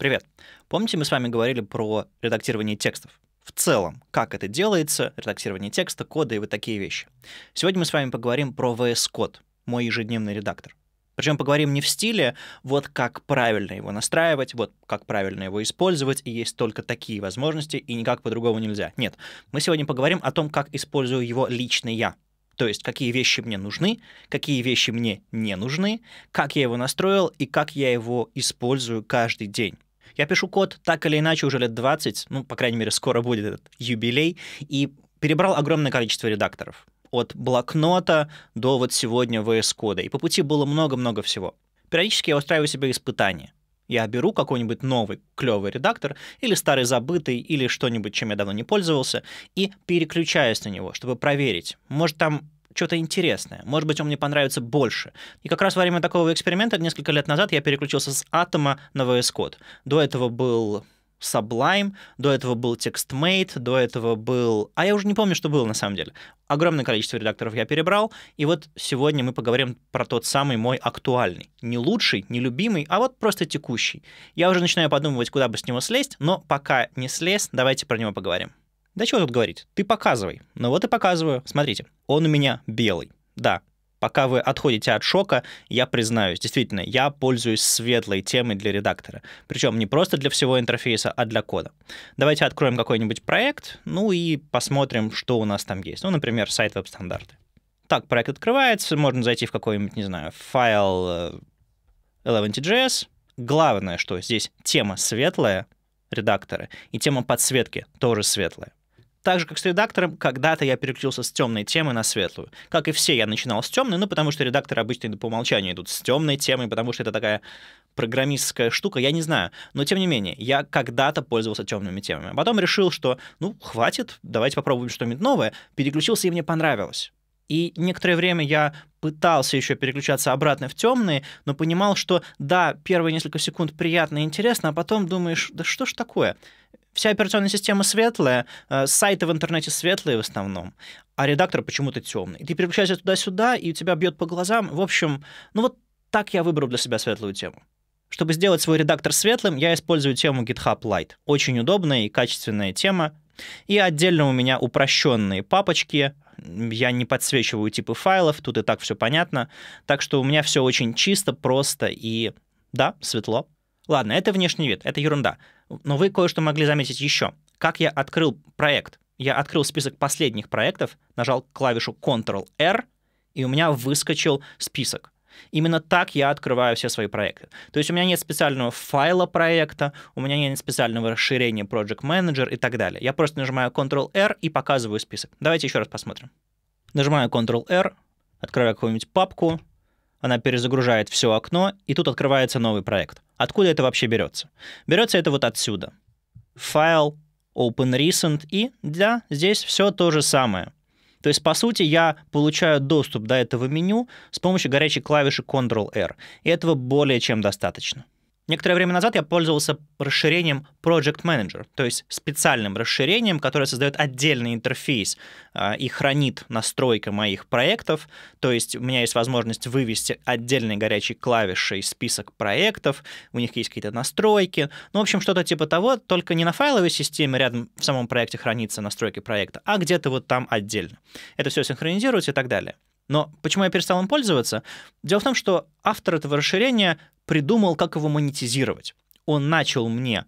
Привет. Помните, мы с вами говорили про редактирование текстов? В целом, как это делается, редактирование текста, кода и вот такие вещи. Сегодня мы с вами поговорим про VS Code, мой ежедневный редактор. Причем поговорим не в стиле, вот как правильно его настраивать, вот как правильно его использовать, и есть только такие возможности, и никак по-другому нельзя. Нет, мы сегодня поговорим о том, как использую его лично я. То есть, какие вещи мне нужны, какие вещи мне не нужны, как я его настроил и как я его использую каждый день. Я пишу код так или иначе уже лет 20, ну, по крайней мере, скоро будет этот юбилей, и перебрал огромное количество редакторов. От блокнота до вот сегодня VS кода. И по пути было много-много всего. Периодически я устраиваю себе испытания. Я беру какой-нибудь новый клевый редактор или старый забытый, или что-нибудь, чем я давно не пользовался, и переключаюсь на него, чтобы проверить. Может, там что-то интересное. Может быть, он мне понравится больше. И как раз во время такого эксперимента несколько лет назад я переключился с Атома на VS Code. До этого был Sublime, до этого был TextMate, до этого был... А я уже не помню, что было на самом деле. Огромное количество редакторов я перебрал, и вот сегодня мы поговорим про тот самый мой актуальный. Не лучший, не любимый, а вот просто текущий. Я уже начинаю подумывать, куда бы с него слезть, но пока не слез, давайте про него поговорим. Да чего тут говорить? Ты показывай. Ну вот и показываю. Смотрите, он у меня белый. Да, пока вы отходите от шока, я признаюсь, действительно, я пользуюсь светлой темой для редактора. Причем не просто для всего интерфейса, а для кода. Давайте откроем какой-нибудь проект, ну и посмотрим, что у нас там есть. Ну, например, сайт веб-стандарты. Так, проект открывается, можно зайти в какой-нибудь, не знаю, файл 11.js. Э, Главное, что здесь тема светлая, редакторы и тема подсветки тоже светлая так же, как с редактором, когда-то я переключился с темной темы на светлую. Как и все, я начинал с темной, ну, потому что редакторы обычно по умолчанию идут с темной темой, потому что это такая программистская штука, я не знаю. Но, тем не менее, я когда-то пользовался темными темами. потом решил, что, ну, хватит, давайте попробуем что-нибудь новое. Переключился, и мне понравилось. И некоторое время я пытался еще переключаться обратно в темные, но понимал, что да, первые несколько секунд приятно и интересно, а потом думаешь, да что ж такое? вся операционная система светлая, э, сайты в интернете светлые в основном, а редактор почему-то темный. И ты переключаешься туда-сюда, и у тебя бьет по глазам. В общем, ну вот так я выбрал для себя светлую тему. Чтобы сделать свой редактор светлым, я использую тему GitHub Lite. Очень удобная и качественная тема. И отдельно у меня упрощенные папочки, я не подсвечиваю типы файлов, тут и так все понятно. Так что у меня все очень чисто, просто и, да, светло. Ладно, это внешний вид, это ерунда. Но вы кое-что могли заметить еще. Как я открыл проект? Я открыл список последних проектов, нажал клавишу Ctrl-R, и у меня выскочил список. Именно так я открываю все свои проекты. То есть у меня нет специального файла проекта, у меня нет специального расширения Project Manager и так далее. Я просто нажимаю Ctrl-R и показываю список. Давайте еще раз посмотрим. Нажимаю Ctrl-R, открываю какую-нибудь папку, она перезагружает все окно, и тут открывается новый проект. Откуда это вообще берется? Берется это вот отсюда. Файл, Open Recent и, да, здесь все то же самое. То есть, по сути, я получаю доступ до этого меню с помощью горячей клавиши Ctrl-R. И этого более чем достаточно. Некоторое время назад я пользовался расширением Project Manager, то есть специальным расширением, которое создает отдельный интерфейс э, и хранит настройки моих проектов. То есть у меня есть возможность вывести отдельные горячие клавиши из список проектов, у них есть какие-то настройки. Ну, в общем, что-то типа того, только не на файловой системе рядом в самом проекте хранится настройки проекта, а где-то вот там отдельно. Это все синхронизируется и так далее. Но почему я перестал им пользоваться? Дело в том, что автор этого расширения придумал, как его монетизировать. Он начал мне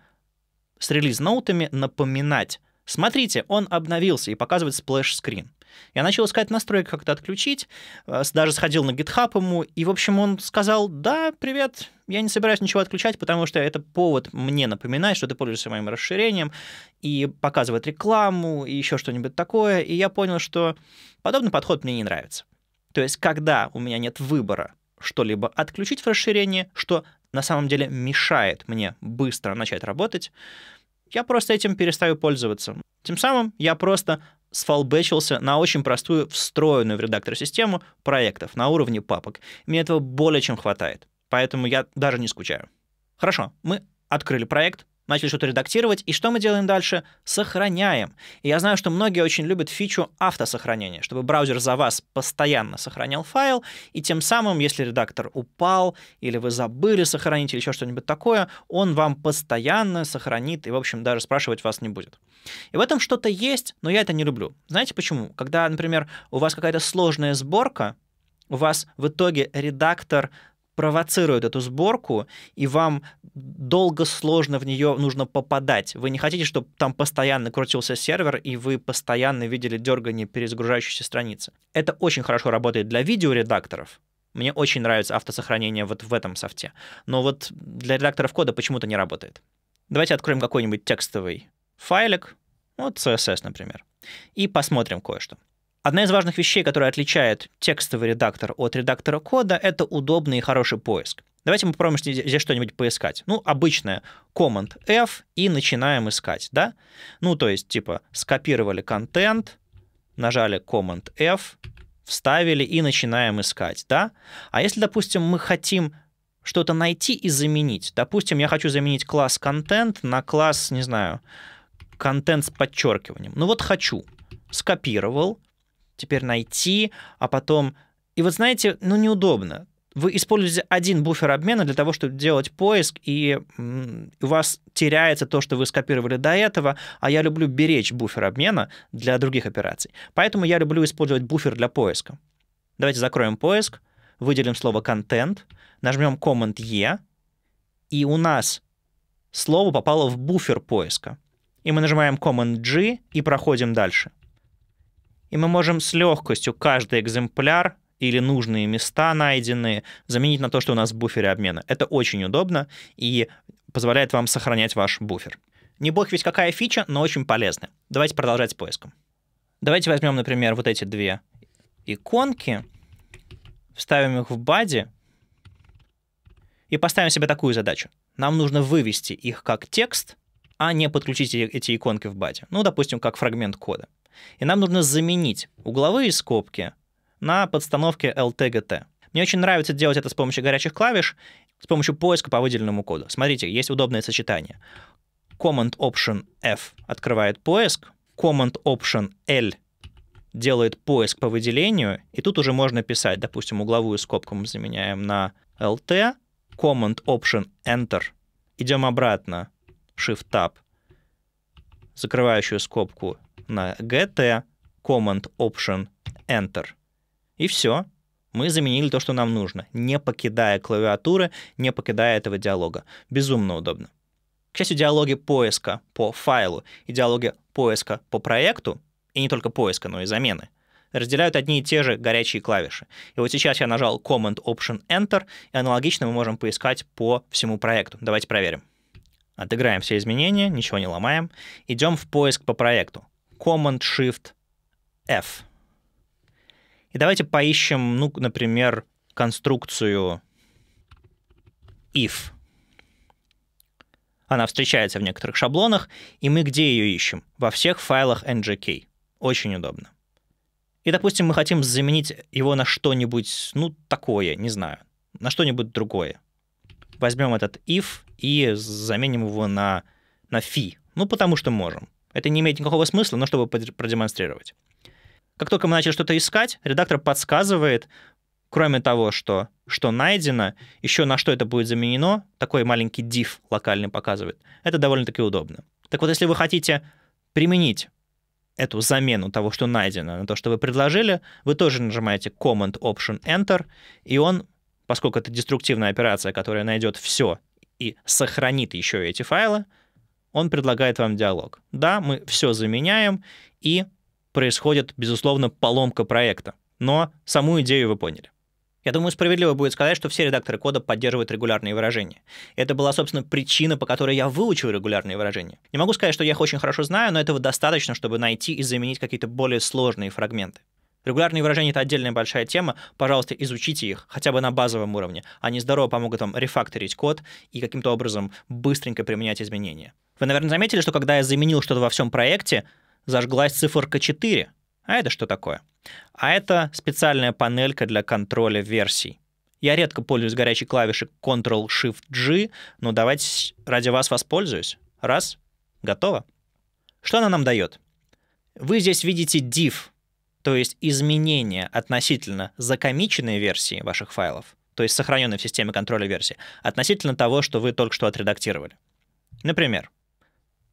с релиз-ноутами напоминать, Смотрите, он обновился и показывает сплэш-скрин. Я начал искать настройки, как то отключить, э, даже сходил на GitHub ему, и, в общем, он сказал, да, привет, я не собираюсь ничего отключать, потому что это повод мне напоминать, что ты пользуешься моим расширением, и показывает рекламу, и еще что-нибудь такое, и я понял, что подобный подход мне не нравится. То есть, когда у меня нет выбора, что-либо отключить в расширении, что на самом деле мешает мне быстро начать работать, я просто этим перестаю пользоваться. Тем самым я просто сфалбечился на очень простую встроенную в редактор систему проектов на уровне папок. Мне этого более чем хватает, поэтому я даже не скучаю. Хорошо, мы открыли проект, начали что-то редактировать. И что мы делаем дальше? Сохраняем. И я знаю, что многие очень любят фичу автосохранения, чтобы браузер за вас постоянно сохранял файл, и тем самым, если редактор упал, или вы забыли сохранить, или еще что-нибудь такое, он вам постоянно сохранит и, в общем, даже спрашивать вас не будет. И в этом что-то есть, но я это не люблю. Знаете почему? Когда, например, у вас какая-то сложная сборка, у вас в итоге редактор провоцирует эту сборку, и вам долго сложно в нее нужно попадать. Вы не хотите, чтобы там постоянно крутился сервер, и вы постоянно видели дергание перезагружающейся страницы. Это очень хорошо работает для видеоредакторов. Мне очень нравится автосохранение вот в этом софте. Но вот для редакторов кода почему-то не работает. Давайте откроем какой-нибудь текстовый файлик, вот CSS, например, и посмотрим кое-что. Одна из важных вещей, которая отличает текстовый редактор от редактора кода, это удобный и хороший поиск. Давайте мы попробуем здесь что-нибудь поискать. Ну, обычное Command F и начинаем искать, да? Ну, то есть, типа, скопировали контент, нажали Command F, вставили и начинаем искать, да? А если, допустим, мы хотим что-то найти и заменить, допустим, я хочу заменить класс контент на класс, не знаю, контент с подчеркиванием. Ну вот хочу, скопировал, теперь найти, а потом... И вот знаете, ну неудобно. Вы используете один буфер обмена для того, чтобы делать поиск, и у вас теряется то, что вы скопировали до этого, а я люблю беречь буфер обмена для других операций. Поэтому я люблю использовать буфер для поиска. Давайте закроем поиск, выделим слово «контент», нажмем Command-E, и у нас слово попало в буфер поиска. И мы нажимаем Command-G и проходим дальше – и мы можем с легкостью каждый экземпляр или нужные места найденные заменить на то, что у нас в буфере обмена. Это очень удобно и позволяет вам сохранять ваш буфер. Не бог ведь какая фича, но очень полезная. Давайте продолжать с поиском. Давайте возьмем, например, вот эти две иконки, вставим их в баде и поставим себе такую задачу. Нам нужно вывести их как текст, а не подключить эти иконки в баде. Ну, допустим, как фрагмент кода. И нам нужно заменить угловые скобки на подстановке LTGT. Мне очень нравится делать это с помощью горячих клавиш, с помощью поиска по выделенному коду. Смотрите, есть удобное сочетание. Command Option F открывает поиск, Command Option L делает поиск по выделению, и тут уже можно писать, допустим, угловую скобку мы заменяем на LT, Command Option Enter, идем обратно, Shift Tab, закрывающую скобку на gt, command option enter. И все. Мы заменили то, что нам нужно, не покидая клавиатуры, не покидая этого диалога. Безумно удобно. К счастью, диалоги поиска по файлу и диалоги поиска по проекту, и не только поиска, но и замены, разделяют одни и те же горячие клавиши. И вот сейчас я нажал Command Option Enter, и аналогично мы можем поискать по всему проекту. Давайте проверим. Отыграем все изменения, ничего не ломаем. Идем в поиск по проекту. Command-Shift-F. И давайте поищем, ну, например, конструкцию if. Она встречается в некоторых шаблонах, и мы где ее ищем? Во всех файлах NGK. Очень удобно. И, допустим, мы хотим заменить его на что-нибудь, ну, такое, не знаю, на что-нибудь другое. Возьмем этот if и заменим его на, на фи. Ну, потому что можем. Это не имеет никакого смысла, но чтобы продемонстрировать. Как только мы начали что-то искать, редактор подсказывает, кроме того, что, что найдено, еще на что это будет заменено, такой маленький div локальный показывает. Это довольно-таки удобно. Так вот, если вы хотите применить эту замену того, что найдено, на то, что вы предложили, вы тоже нажимаете Command Option Enter, и он, поскольку это деструктивная операция, которая найдет все, и сохранит еще эти файлы, он предлагает вам диалог. Да, мы все заменяем, и происходит, безусловно, поломка проекта. Но саму идею вы поняли. Я думаю, справедливо будет сказать, что все редакторы кода поддерживают регулярные выражения. Это была, собственно, причина, по которой я выучил регулярные выражения. Не могу сказать, что я их очень хорошо знаю, но этого достаточно, чтобы найти и заменить какие-то более сложные фрагменты. Регулярные выражения — это отдельная большая тема. Пожалуйста, изучите их хотя бы на базовом уровне. Они здорово помогут вам рефакторить код и каким-то образом быстренько применять изменения. Вы, наверное, заметили, что когда я заменил что-то во всем проекте, зажглась циферка 4. А это что такое? А это специальная панелька для контроля версий. Я редко пользуюсь горячей клавишей Ctrl-Shift-G, но давайте ради вас воспользуюсь. Раз, готово. Что она нам дает? Вы здесь видите div, то есть изменения относительно закомиченной версии ваших файлов, то есть сохраненной в системе контроля версии, относительно того, что вы только что отредактировали. Например,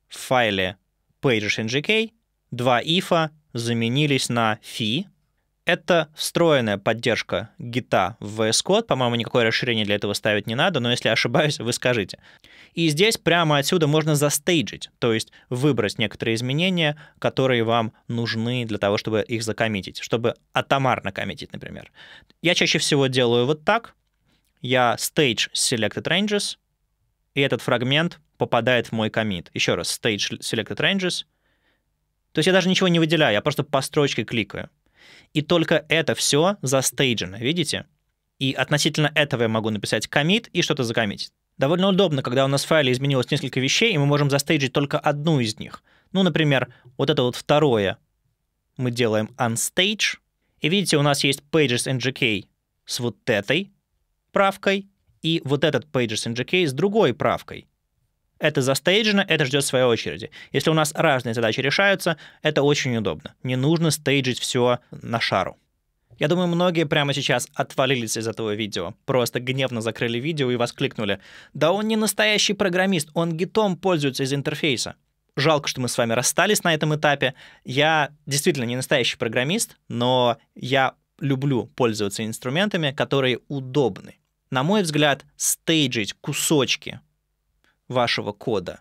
в файле pages.ngk два ифа заменились на фи, это встроенная поддержка гита в VS Code. По-моему, никакое расширение для этого ставить не надо, но если ошибаюсь, вы скажите. И здесь прямо отсюда можно застейджить, то есть выбрать некоторые изменения, которые вам нужны для того, чтобы их закоммитить, чтобы атомарно коммитить, например. Я чаще всего делаю вот так. Я stage selected ranges, и этот фрагмент попадает в мой комит. Еще раз, stage selected ranges. То есть я даже ничего не выделяю, я просто по строчке кликаю. И только это все застейджено, видите? И относительно этого я могу написать комит и что-то закоммитить. Довольно удобно, когда у нас в файле изменилось несколько вещей, и мы можем застейджить только одну из них. Ну, например, вот это вот второе. Мы делаем unstage. И видите, у нас есть pages njk с вот этой правкой, и вот этот pages njk с другой правкой это застейджено, это ждет своей очереди. Если у нас разные задачи решаются, это очень удобно. Не нужно стейджить все на шару. Я думаю, многие прямо сейчас отвалились из этого видео. Просто гневно закрыли видео и воскликнули. Да он не настоящий программист, он гитом пользуется из интерфейса. Жалко, что мы с вами расстались на этом этапе. Я действительно не настоящий программист, но я люблю пользоваться инструментами, которые удобны. На мой взгляд, стейджить кусочки вашего кода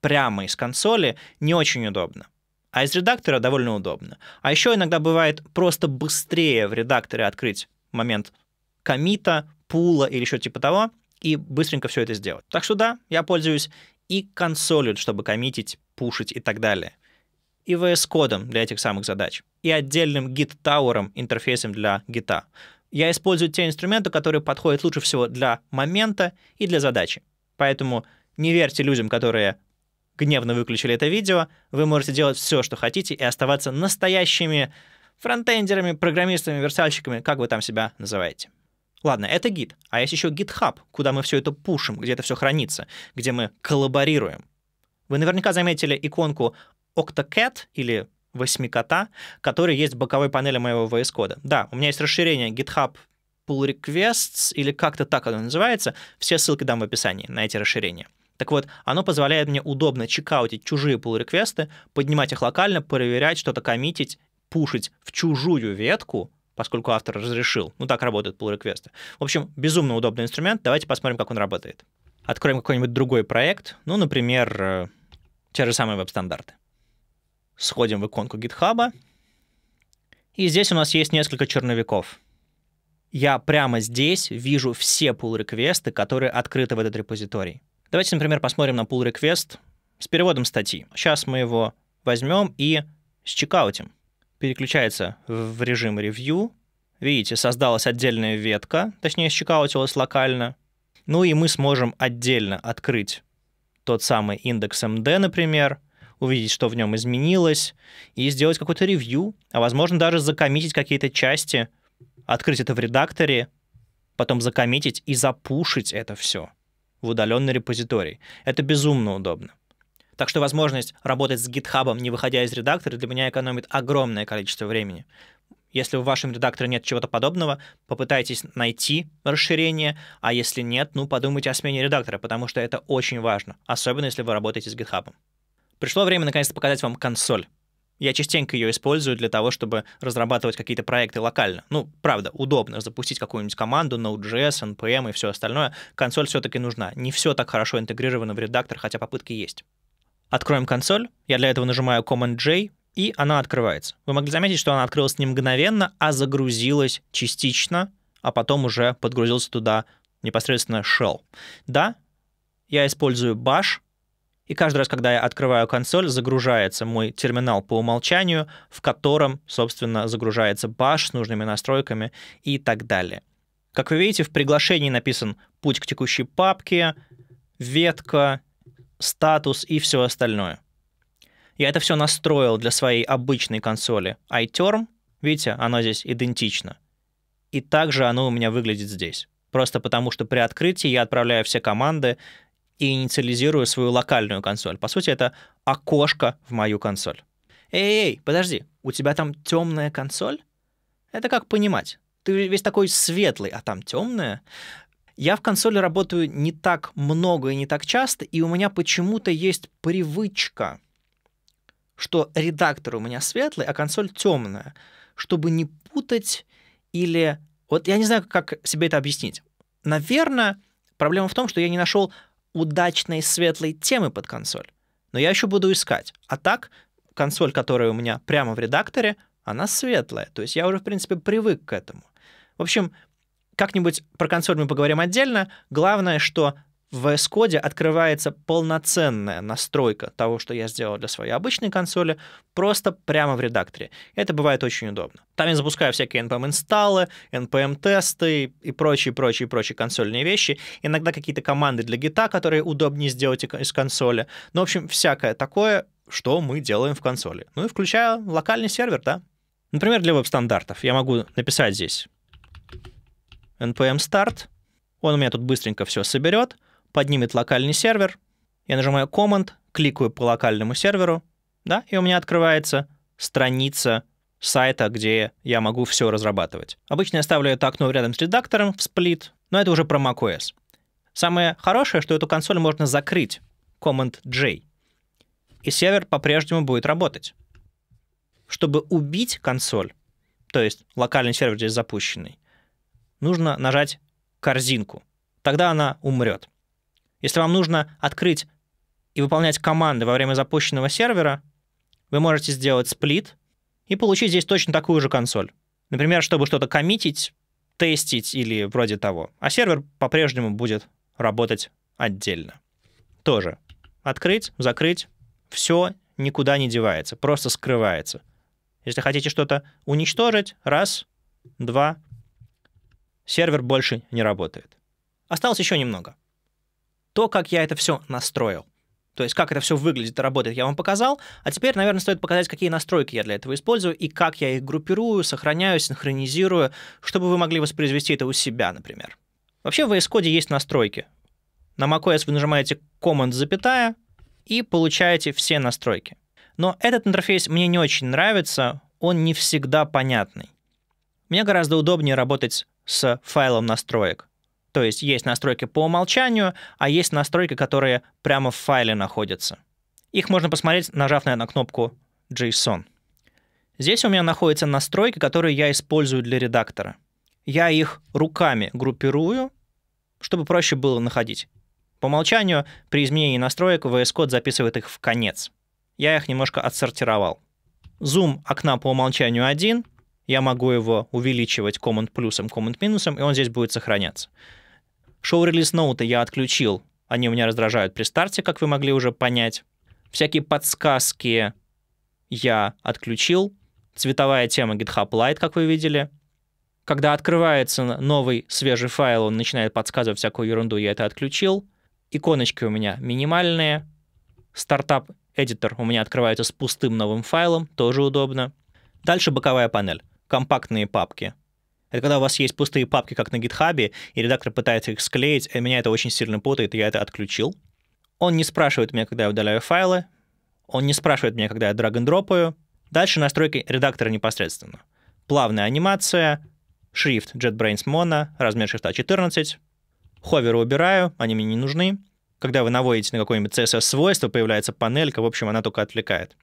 прямо из консоли не очень удобно. А из редактора довольно удобно. А еще иногда бывает просто быстрее в редакторе открыть момент комита, пула или еще типа того, и быстренько все это сделать. Так что да, я пользуюсь и консолью, чтобы коммитить, пушить и так далее. И VS кодом для этих самых задач. И отдельным Git Tower интерфейсом для Git. Я использую те инструменты, которые подходят лучше всего для момента и для задачи. Поэтому не верьте людям, которые гневно выключили это видео. Вы можете делать все, что хотите, и оставаться настоящими фронтендерами, программистами, версальщиками, как вы там себя называете. Ладно, это гид. А есть еще GitHub, куда мы все это пушим, где это все хранится, где мы коллаборируем. Вы наверняка заметили иконку OctoCat или восьмикота, который есть в боковой панели моего VS Code. Да, у меня есть расширение GitHub pull requests, или как-то так оно называется. Все ссылки дам в описании на эти расширения. Так вот, оно позволяет мне удобно чекаутить чужие pull реквесты поднимать их локально, проверять, что-то коммитить, пушить в чужую ветку, поскольку автор разрешил. Ну, так работают pull реквесты В общем, безумно удобный инструмент. Давайте посмотрим, как он работает. Откроем какой-нибудь другой проект, ну, например, э, те же самые веб-стандарты. Сходим в иконку GitHub, и здесь у нас есть несколько черновиков — я прямо здесь вижу все pull-реквесты, которые открыты в этот репозиторий. Давайте, например, посмотрим на pull-реквест с переводом статьи. Сейчас мы его возьмем и с счекаутим. Переключается в режим ревью. Видите, создалась отдельная ветка, точнее, счекаутилась локально. Ну и мы сможем отдельно открыть тот самый индекс MD, например, увидеть, что в нем изменилось, и сделать какой то ревью, а возможно даже закоммитить какие-то части открыть это в редакторе, потом закоммитить и запушить это все в удаленный репозиторий. Это безумно удобно. Так что возможность работать с GitHub, не выходя из редактора, для меня экономит огромное количество времени. Если в вашем редакторе нет чего-то подобного, попытайтесь найти расширение, а если нет, ну подумайте о смене редактора, потому что это очень важно, особенно если вы работаете с GitHub. Пришло время наконец-то показать вам консоль. Я частенько ее использую для того, чтобы разрабатывать какие-то проекты локально. Ну, правда, удобно запустить какую-нибудь команду, Node.js, NPM и все остальное. Консоль все-таки нужна. Не все так хорошо интегрировано в редактор, хотя попытки есть. Откроем консоль. Я для этого нажимаю Command-J, и она открывается. Вы могли заметить, что она открылась не мгновенно, а загрузилась частично, а потом уже подгрузился туда непосредственно shell. Да, я использую bash — и каждый раз, когда я открываю консоль, загружается мой терминал по умолчанию, в котором, собственно, загружается баш с нужными настройками и так далее. Как вы видите, в приглашении написан путь к текущей папке, ветка, статус и все остальное. Я это все настроил для своей обычной консоли iTerm. Видите, оно здесь идентично. И также оно у меня выглядит здесь. Просто потому, что при открытии я отправляю все команды и инициализирую свою локальную консоль. По сути, это окошко в мою консоль. Эй, эй, подожди, у тебя там темная консоль? Это как понимать? Ты весь такой светлый, а там темная. Я в консоли работаю не так много и не так часто, и у меня почему-то есть привычка, что редактор у меня светлый, а консоль темная, чтобы не путать или... Вот я не знаю, как себе это объяснить. Наверное, проблема в том, что я не нашел удачной светлой темы под консоль. Но я еще буду искать. А так, консоль, которая у меня прямо в редакторе, она светлая. То есть я уже, в принципе, привык к этому. В общем, как-нибудь про консоль мы поговорим отдельно. Главное, что в VS Code открывается полноценная настройка того, что я сделал для своей обычной консоли, просто прямо в редакторе. Это бывает очень удобно. Там я запускаю всякие npm-инсталлы, npm-тесты и прочие-прочие-прочие консольные вещи. Иногда какие-то команды для гита, которые удобнее сделать из консоли. Ну, в общем, всякое такое, что мы делаем в консоли. Ну и включая локальный сервер, да. Например, для веб-стандартов я могу написать здесь npm start, он у меня тут быстренько все соберет — поднимет локальный сервер. Я нажимаю Command, кликаю по локальному серверу, да, и у меня открывается страница сайта, где я могу все разрабатывать. Обычно я ставлю это окно рядом с редактором в сплит, но это уже про macOS. Самое хорошее, что эту консоль можно закрыть Command-J, и сервер по-прежнему будет работать. Чтобы убить консоль, то есть локальный сервер здесь запущенный, нужно нажать корзинку. Тогда она умрет. Если вам нужно открыть и выполнять команды во время запущенного сервера, вы можете сделать сплит и получить здесь точно такую же консоль. Например, чтобы что-то коммитить, тестить или вроде того. А сервер по-прежнему будет работать отдельно. Тоже. Открыть, закрыть. Все никуда не девается, просто скрывается. Если хотите что-то уничтожить, раз, два, сервер больше не работает. Осталось еще немного то, как я это все настроил. То есть как это все выглядит и работает, я вам показал. А теперь, наверное, стоит показать, какие настройки я для этого использую и как я их группирую, сохраняю, синхронизирую, чтобы вы могли воспроизвести это у себя, например. Вообще в VS Code есть настройки. На macOS вы нажимаете Command запятая и получаете все настройки. Но этот интерфейс мне не очень нравится, он не всегда понятный. Мне гораздо удобнее работать с файлом настроек. То есть есть настройки по умолчанию, а есть настройки, которые прямо в файле находятся. Их можно посмотреть, нажав, на кнопку JSON. Здесь у меня находятся настройки, которые я использую для редактора. Я их руками группирую, чтобы проще было находить. По умолчанию при изменении настроек VS Code записывает их в конец. Я их немножко отсортировал. Зум окна по умолчанию один. Я могу его увеличивать команд плюсом, команд минусом, и он здесь будет сохраняться. Шоу-релиз ноута я отключил. Они у меня раздражают при старте, как вы могли уже понять. Всякие подсказки я отключил. Цветовая тема GitHub Lite, как вы видели. Когда открывается новый свежий файл, он начинает подсказывать всякую ерунду, я это отключил. Иконочки у меня минимальные. Стартап Editor у меня открывается с пустым новым файлом, тоже удобно. Дальше боковая панель, компактные папки — это когда у вас есть пустые папки, как на гитхабе, и редактор пытается их склеить, и э, меня это очень сильно путает, и я это отключил. Он не спрашивает меня, когда я удаляю файлы, он не спрашивает меня, когда я драг-н-дропаю. Дальше настройки редактора непосредственно. Плавная анимация, шрифт JetBrains Mono, размер шрифта 14. Ховеры убираю, они мне не нужны. Когда вы наводите на какое-нибудь CSS-свойство, появляется панелька, в общем, она только отвлекает.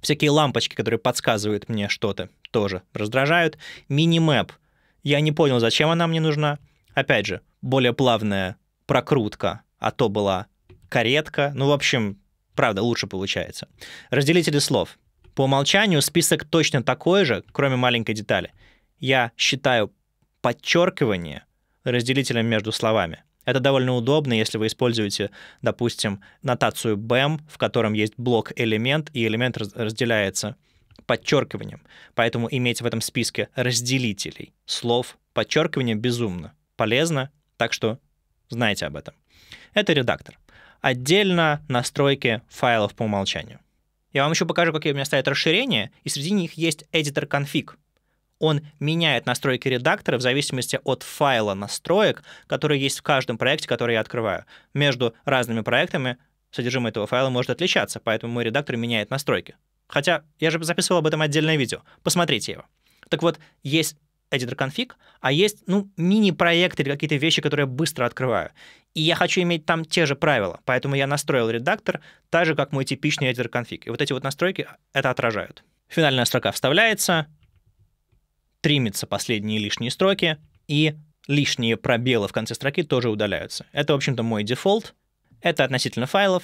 Всякие лампочки, которые подсказывают мне что-то, тоже раздражают. Мини-мэп — я не понял, зачем она мне нужна. Опять же, более плавная прокрутка, а то была каретка. Ну, в общем, правда, лучше получается. Разделители слов. По умолчанию список точно такой же, кроме маленькой детали. Я считаю подчеркивание разделителем между словами. Это довольно удобно, если вы используете, допустим, нотацию BEM, в котором есть блок элемент, и элемент разделяется подчеркиванием. Поэтому иметь в этом списке разделителей слов подчеркивание безумно полезно, так что знайте об этом. Это редактор. Отдельно настройки файлов по умолчанию. Я вам еще покажу, какие у меня стоят расширения, и среди них есть editor config. Он меняет настройки редактора в зависимости от файла настроек, которые есть в каждом проекте, который я открываю. Между разными проектами содержимое этого файла может отличаться, поэтому мой редактор меняет настройки. Хотя я же записывал об этом отдельное видео. Посмотрите его. Так вот, есть editor config, а есть, ну, мини-проекты или какие-то вещи, которые я быстро открываю. И я хочу иметь там те же правила, поэтому я настроил редактор так же, как мой типичный editor config. И вот эти вот настройки это отражают. Финальная строка вставляется, тримятся последние лишние строки, и лишние пробелы в конце строки тоже удаляются. Это, в общем-то, мой дефолт. Это относительно файлов.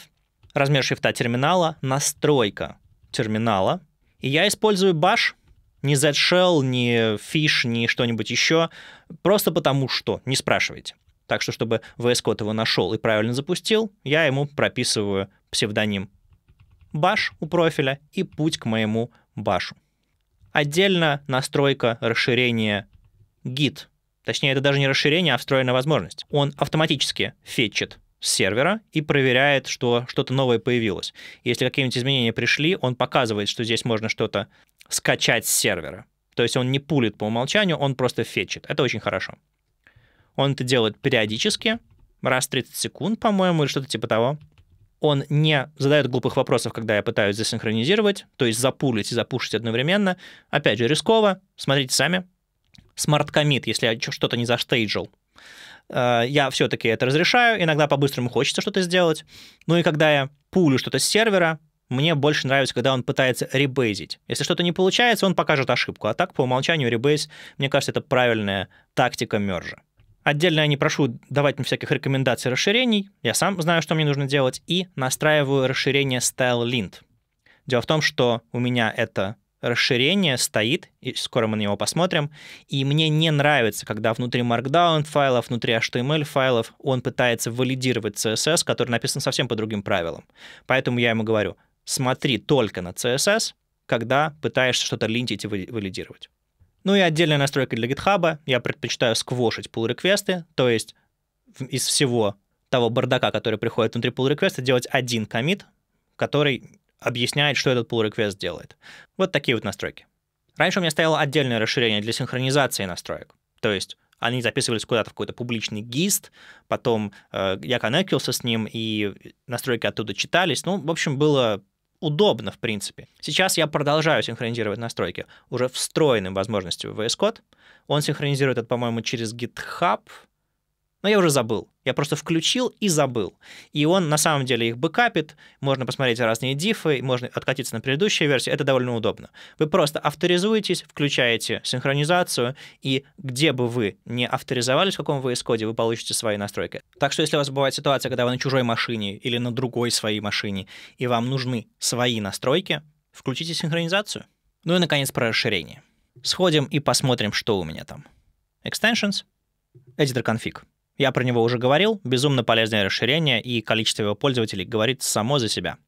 Размер шрифта терминала, настройка терминала. И я использую bash, не zshell, не fish, не что-нибудь еще, просто потому что, не спрашивайте. Так что, чтобы VS Code его нашел и правильно запустил, я ему прописываю псевдоним bash у профиля и путь к моему башу. Отдельно настройка расширения git. Точнее, это даже не расширение, а встроенная возможность. Он автоматически фетчит с сервера и проверяет, что что-то новое появилось. Если какие-нибудь изменения пришли, он показывает, что здесь можно что-то скачать с сервера. То есть он не пулит по умолчанию, он просто фетчит. Это очень хорошо. Он это делает периодически, раз в 30 секунд, по-моему, или что-то типа того. Он не задает глупых вопросов, когда я пытаюсь засинхронизировать, то есть запулить и запушить одновременно. Опять же, рисково, смотрите сами. Смарт-коммит, если я что-то не заштейджил. Э, я все-таки это разрешаю, иногда по-быстрому хочется что-то сделать. Ну и когда я пулю что-то с сервера, мне больше нравится, когда он пытается ребейзить. Если что-то не получается, он покажет ошибку. А так, по умолчанию, ребейз, мне кажется, это правильная тактика мержа. Отдельно я не прошу давать мне всяких рекомендаций расширений. Я сам знаю, что мне нужно делать. И настраиваю расширение StyleLint. Дело в том, что у меня это расширение стоит, и скоро мы на него посмотрим, и мне не нравится, когда внутри Markdown файлов, внутри HTML файлов он пытается валидировать CSS, который написан совсем по другим правилам. Поэтому я ему говорю, смотри только на CSS, когда пытаешься что-то линтить и валидировать. Ну и отдельная настройка для GitHub. Я предпочитаю сквошить pull-реквесты, то есть из всего того бардака, который приходит внутри pull-реквеста, делать один комит, который объясняет, что этот pull request делает. Вот такие вот настройки. Раньше у меня стояло отдельное расширение для синхронизации настроек. То есть они записывались куда-то в какой-то публичный гист, потом э, я коннектился с ним, и настройки оттуда читались. Ну, в общем, было удобно, в принципе. Сейчас я продолжаю синхронизировать настройки уже встроенным возможностью VS Code. Он синхронизирует это, по-моему, через GitHub, но я уже забыл. Я просто включил и забыл. И он на самом деле их бэкапит, можно посмотреть разные дифы, можно откатиться на предыдущие версии, это довольно удобно. Вы просто авторизуетесь, включаете синхронизацию, и где бы вы не авторизовались, в каком вы исходе, вы получите свои настройки. Так что если у вас бывает ситуация, когда вы на чужой машине или на другой своей машине, и вам нужны свои настройки, включите синхронизацию. Ну и, наконец, про расширение. Сходим и посмотрим, что у меня там. Extensions, editor config — я про него уже говорил, безумно полезное расширение, и количество его пользователей говорит само за себя.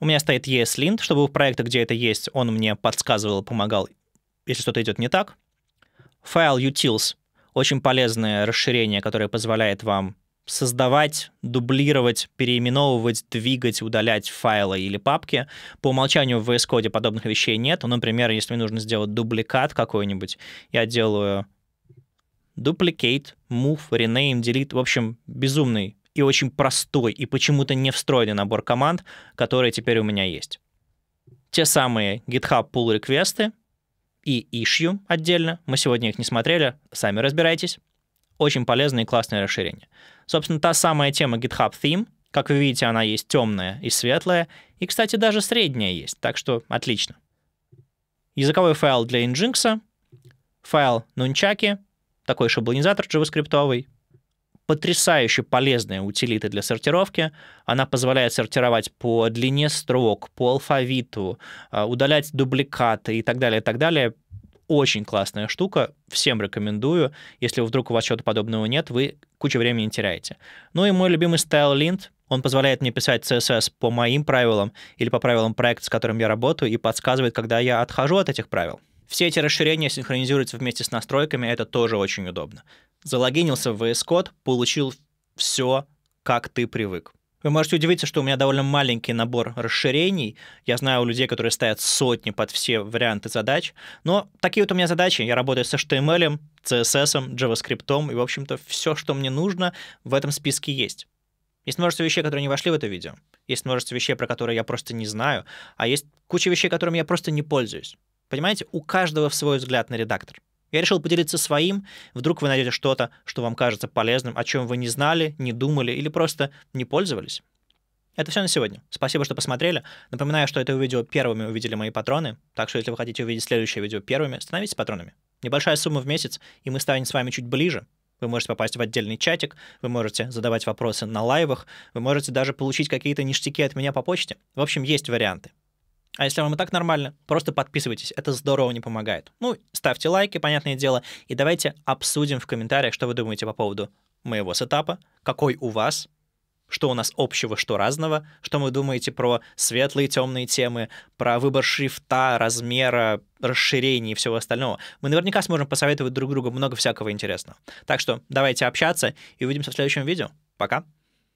У меня стоит ESLint, чтобы в проектах, где это есть, он мне подсказывал, помогал, если что-то идет не так. File utils — очень полезное расширение, которое позволяет вам создавать, дублировать, переименовывать, двигать, удалять файлы или папки. По умолчанию в VS Code подобных вещей нет. Ну, например, если мне нужно сделать дубликат какой-нибудь, я делаю duplicate, move, rename, delete. В общем, безумный и очень простой, и почему-то не встроенный набор команд, которые теперь у меня есть. Те самые GitHub pull реквесты и issue отдельно. Мы сегодня их не смотрели, сами разбирайтесь. Очень полезное и классное расширение. Собственно, та самая тема GitHub Theme. Как вы видите, она есть темная и светлая. И, кстати, даже средняя есть, так что отлично. Языковой файл для Nginx, файл Nunchaki, такой шаблонизатор JavaScript, потрясающе полезная утилита для сортировки. Она позволяет сортировать по длине строк, по алфавиту, а, удалять дубликаты и так далее, и так далее. Очень классная штука, всем рекомендую. Если вдруг у вас чего-то подобного нет, вы кучу времени теряете. Ну и мой любимый StyleLint, он позволяет мне писать CSS по моим правилам или по правилам проекта, с которым я работаю, и подсказывает, когда я отхожу от этих правил. Все эти расширения синхронизируются вместе с настройками, это тоже очень удобно. Залогинился в VS Code, получил все, как ты привык. Вы можете удивиться, что у меня довольно маленький набор расширений. Я знаю у людей, которые стоят сотни под все варианты задач. Но такие вот у меня задачи. Я работаю с HTML, CSS, JavaScript, и, в общем-то, все, что мне нужно, в этом списке есть. Есть множество вещей, которые не вошли в это видео. Есть множество вещей, про которые я просто не знаю. А есть куча вещей, которыми я просто не пользуюсь. Понимаете, у каждого свой взгляд на редактор. Я решил поделиться своим. Вдруг вы найдете что-то, что вам кажется полезным, о чем вы не знали, не думали или просто не пользовались. Это все на сегодня. Спасибо, что посмотрели. Напоминаю, что это видео первыми увидели мои патроны, так что если вы хотите увидеть следующее видео первыми, становитесь патронами. Небольшая сумма в месяц, и мы станем с вами чуть ближе. Вы можете попасть в отдельный чатик, вы можете задавать вопросы на лайвах, вы можете даже получить какие-то ништяки от меня по почте. В общем, есть варианты. А если вам и так нормально, просто подписывайтесь, это здорово не помогает. Ну, ставьте лайки, понятное дело, и давайте обсудим в комментариях, что вы думаете по поводу моего сетапа, какой у вас, что у нас общего, что разного, что вы думаете про светлые, темные темы, про выбор шрифта, размера, расширений и всего остального. Мы наверняка сможем посоветовать друг другу много всякого интересного. Так что давайте общаться и увидимся в следующем видео. Пока!